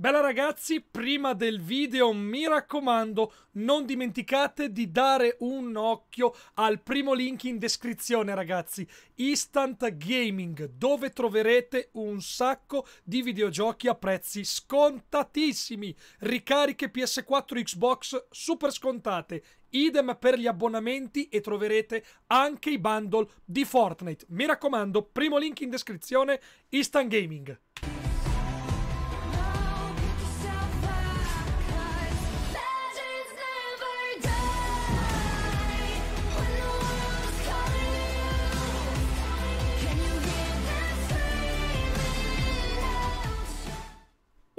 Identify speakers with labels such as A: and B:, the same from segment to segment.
A: Bella ragazzi, prima del video mi raccomando non dimenticate di dare un occhio al primo link in descrizione ragazzi, Instant Gaming, dove troverete un sacco di videogiochi a prezzi scontatissimi, ricariche PS4 Xbox super scontate, idem per gli abbonamenti e troverete anche i bundle di Fortnite. Mi raccomando, primo link in descrizione, Instant Gaming.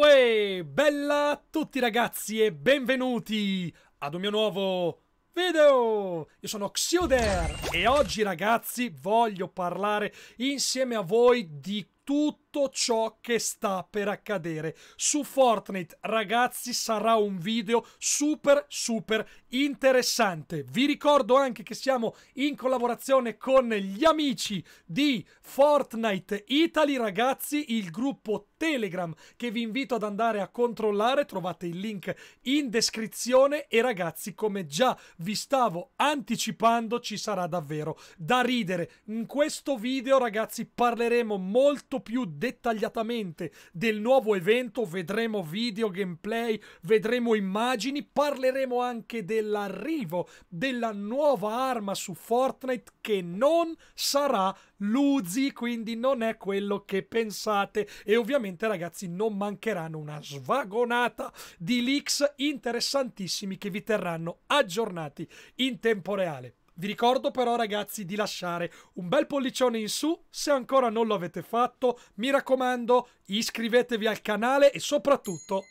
A: Uè, bella a tutti ragazzi e benvenuti ad un mio nuovo video! Io sono Xioder e oggi ragazzi voglio parlare insieme a voi di tutto tutto ciò che sta per accadere. Su Fortnite, ragazzi, sarà un video super, super interessante. Vi ricordo anche che siamo in collaborazione con gli amici di Fortnite Italy, ragazzi, il gruppo Telegram che vi invito ad andare a controllare, trovate il link in descrizione e ragazzi come già vi stavo anticipando ci sarà davvero da ridere. In questo video ragazzi parleremo molto più di dettagliatamente del nuovo evento, vedremo video, gameplay, vedremo immagini, parleremo anche dell'arrivo della nuova arma su Fortnite che non sarà Luzi, quindi non è quello che pensate e ovviamente ragazzi non mancheranno una svagonata di leaks interessantissimi che vi terranno aggiornati in tempo reale. Vi ricordo però ragazzi di lasciare un bel pollicione in su se ancora non lo avete fatto. Mi raccomando, iscrivetevi al canale e soprattutto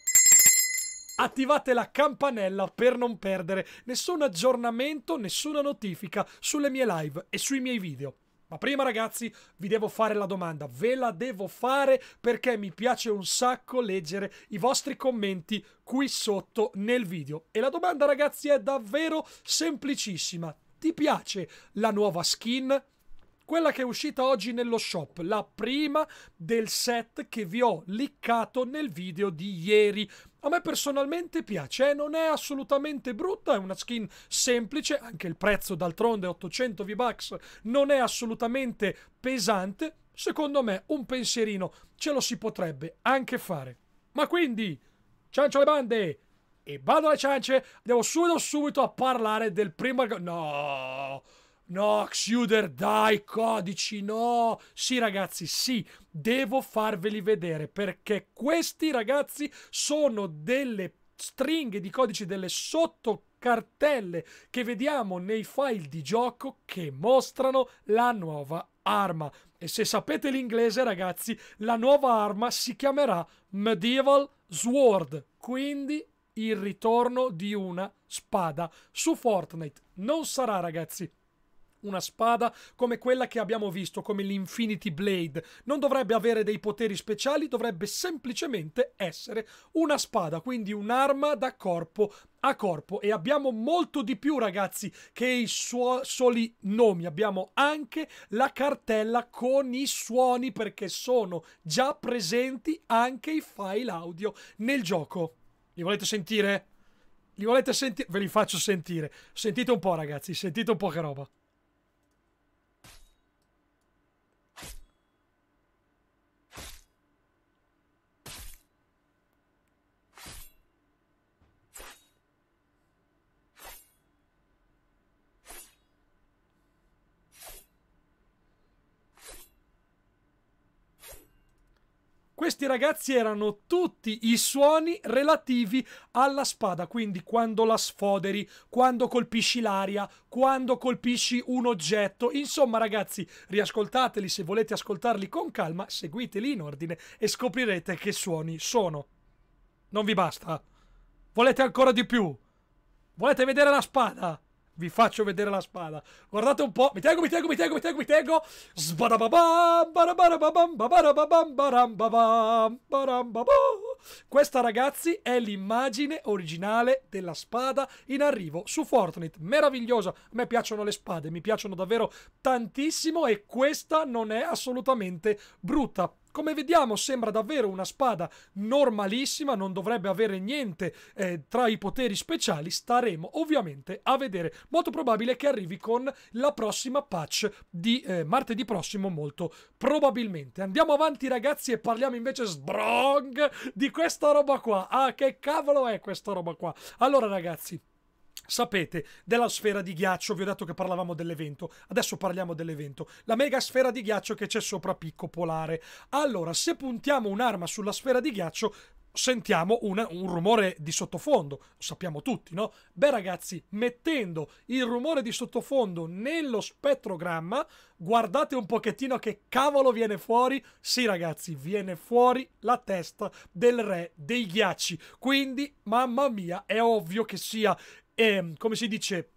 A: attivate la campanella per non perdere nessun aggiornamento, nessuna notifica sulle mie live e sui miei video. Ma prima ragazzi vi devo fare la domanda, ve la devo fare perché mi piace un sacco leggere i vostri commenti qui sotto nel video. E la domanda ragazzi è davvero semplicissima. Ti piace la nuova skin? Quella che è uscita oggi nello shop, la prima del set che vi ho liccato nel video di ieri. A me personalmente piace, eh? non è assolutamente brutta, è una skin semplice, anche il prezzo d'altronde 800 V-Bucks non è assolutamente pesante. Secondo me un pensierino ce lo si potrebbe anche fare. Ma quindi, ciancio le bande! e vado alle ciance, andiamo subito subito a parlare del primo argomento. No! No, Xuder, dai, codici, no! Sì, ragazzi, sì, devo farveli vedere perché questi ragazzi sono delle stringhe di codici, delle sottocartelle che vediamo nei file di gioco che mostrano la nuova arma. E se sapete l'inglese, ragazzi, la nuova arma si chiamerà Medieval Sword. Quindi il ritorno di una spada su Fortnite. Non sarà, ragazzi, una spada come quella che abbiamo visto, come l'Infinity Blade. Non dovrebbe avere dei poteri speciali, dovrebbe semplicemente essere una spada, quindi un'arma da corpo a corpo e abbiamo molto di più ragazzi che i suo- soli nomi abbiamo anche la cartella con i suoni perché sono già presenti anche i file audio nel gioco li volete sentire? Li volete sentire? Ve li faccio sentire. Sentite un po', ragazzi, sentite un po' che roba. questi ragazzi erano tutti i suoni relativi alla spada, quindi quando la sfoderi, quando colpisci l'aria, quando colpisci un oggetto. Insomma ragazzi, riascoltateli se volete ascoltarli con calma, seguiteli in ordine e scoprirete che suoni sono. Non vi basta? Volete ancora di più? Volete vedere la spada? vi faccio vedere la spada. Guardate un po'. Mi tengo, mi tengo, mi tengo, mi tengo, mi tengo. Questa, ragazzi, è l'immagine originale della spada in arrivo su Fortnite. Meravigliosa. A me piacciono le spade, mi piacciono davvero tantissimo e questa non è assolutamente brutta. Come vediamo sembra davvero una spada normalissima, non dovrebbe avere niente eh, tra i poteri speciali, staremo ovviamente a vedere. Molto probabile che arrivi con la prossima patch di eh, martedì prossimo, molto probabilmente. Andiamo avanti ragazzi e parliamo invece sbrong di questa roba qua. Ah, che cavolo è questa roba qua? Allora ragazzi... Sapete, della sfera di ghiaccio, vi ho detto che parlavamo dell'evento, adesso parliamo dell'evento, la mega sfera di ghiaccio che c'è sopra Picco Polare. Allora, se puntiamo un'arma sulla sfera di ghiaccio, sentiamo un, un, rumore di sottofondo, lo sappiamo tutti, no? Beh ragazzi, mettendo il rumore di sottofondo nello spettrogramma, guardate un pochettino che cavolo viene fuori. Sì ragazzi, viene fuori la testa del re dei ghiacci. Quindi, mamma mia, è ovvio che sia e, ehm, come si dice,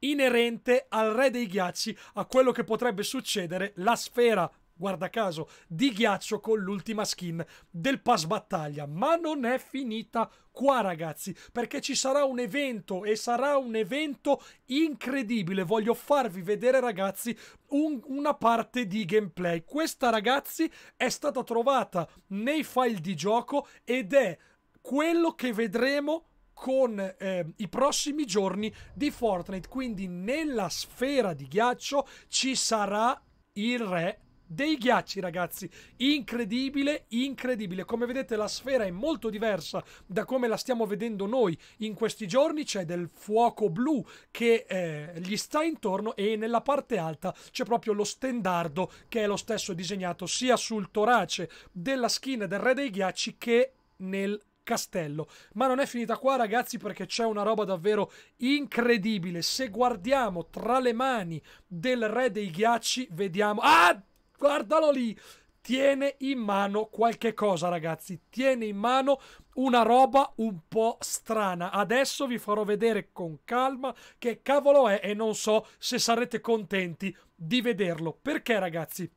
A: inerente al re dei ghiacci, a quello che potrebbe succedere, la sfera guarda caso, di ghiaccio con l'ultima skin del pass battaglia. Ma non è finita qua, ragazzi, perché ci sarà un evento e sarà un evento incredibile. Voglio farvi vedere, ragazzi, un, una parte di gameplay. Questa, ragazzi, è stata trovata nei file di gioco ed è quello che vedremo con eh, i prossimi giorni di Fortnite. Quindi nella sfera di ghiaccio ci sarà il re dei ghiacci ragazzi incredibile incredibile come vedete la sfera è molto diversa da come la stiamo vedendo noi in questi giorni c'è del fuoco blu che eh, gli sta intorno e nella parte alta c'è proprio lo stendardo che è lo stesso disegnato sia sul torace della skin del re dei ghiacci che nel castello. Ma non è finita qua, ragazzi, perché c'è una roba davvero incredibile. Se guardiamo tra le mani del re dei ghiacci, vediamo. Ah! Guardalo lì! Tiene in mano qualche cosa, ragazzi. Tiene in mano una roba un po' strana. Adesso vi farò vedere con calma che cavolo è e non so se sarete contenti di vederlo. Perché, ragazzi?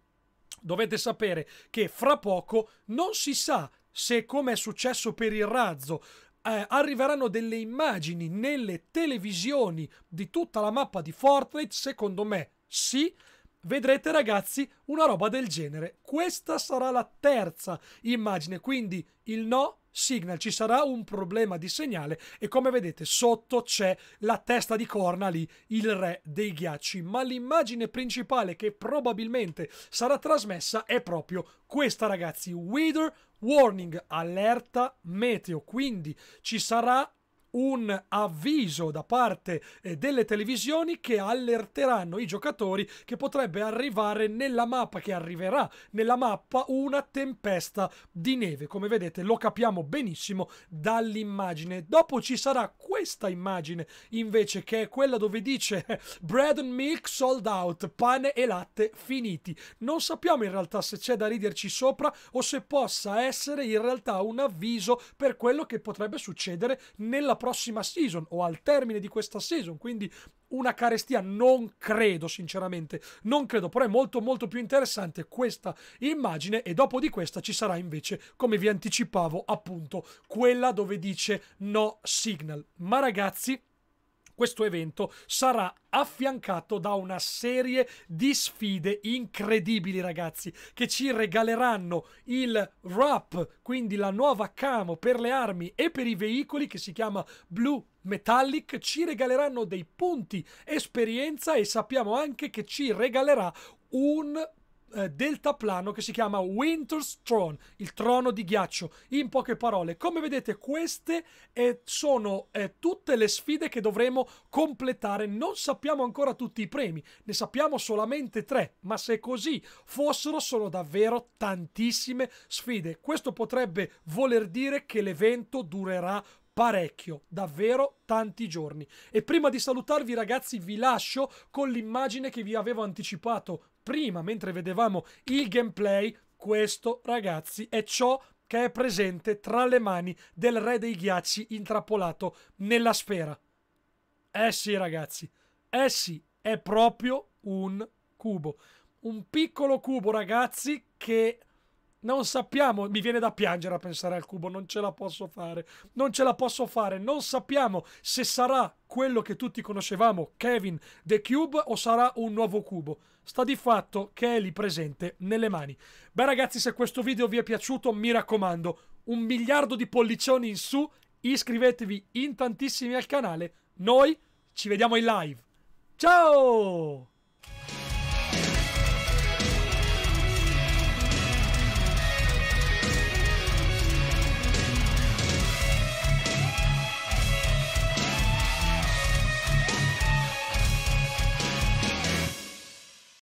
A: Dovete sapere che fra poco non si sa se come è successo per il razzo eh, arriveranno delle immagini nelle televisioni di tutta la mappa di Fortnite, secondo me sì, vedrete ragazzi una roba del genere. Questa sarà la terza immagine, quindi il no Signal ci sarà un problema di segnale e come vedete sotto c'è la testa di corna lì, il re dei ghiacci, ma l'immagine principale che probabilmente sarà trasmessa è proprio questa ragazzi, Wither Warning, allerta meteo, quindi ci sarà un avviso da parte eh, delle televisioni che allerteranno i giocatori che potrebbe arrivare nella mappa, che arriverà nella mappa una tempesta di neve. Come vedete lo capiamo benissimo dall'immagine. Dopo ci sarà questa immagine invece che è quella dove dice bread and milk sold out, pane e latte finiti. Non sappiamo in realtà se c'è da riderci sopra o se possa essere in realtà un avviso per quello che potrebbe succedere nella prossima season o al termine di questa season, quindi una carestia non credo sinceramente, non credo, però è molto molto più interessante questa immagine e dopo di questa ci sarà invece, come vi anticipavo appunto, quella dove dice no signal. Ma ragazzi, questo evento sarà affiancato da una serie di sfide incredibili, ragazzi, che ci regaleranno il RAP, quindi la nuova camo per le armi e per i veicoli che si chiama Blue Metallic ci regaleranno dei punti esperienza e sappiamo anche che ci regalerà un eh, deltaplano che si chiama Winter's Throne, il trono di ghiaccio. In poche parole, come vedete, queste eh, sono eh, tutte le sfide che dovremo completare. Non sappiamo ancora tutti i premi, ne sappiamo solamente tre, ma se così fossero sono davvero tantissime sfide. Questo potrebbe voler dire che l'evento durerà parecchio, davvero tanti giorni. E prima di salutarvi ragazzi vi lascio con l'immagine che vi avevo anticipato prima mentre vedevamo il gameplay, questo ragazzi è ciò che è presente tra le mani del re dei ghiacci intrappolato nella sfera. Eh sì ragazzi, eh sì, è proprio un cubo. Un piccolo cubo ragazzi che non sappiamo, mi viene da piangere a pensare al cubo, non ce la posso fare, non ce la posso fare, non sappiamo se sarà quello che tutti conoscevamo, Kevin The Cube, o sarà un nuovo cubo. Sta di fatto che è lì presente nelle mani. Beh ragazzi, se questo video vi è piaciuto, mi raccomando, un miliardo di pollicioni in su, iscrivetevi in tantissimi al canale, noi ci vediamo in live. Ciao!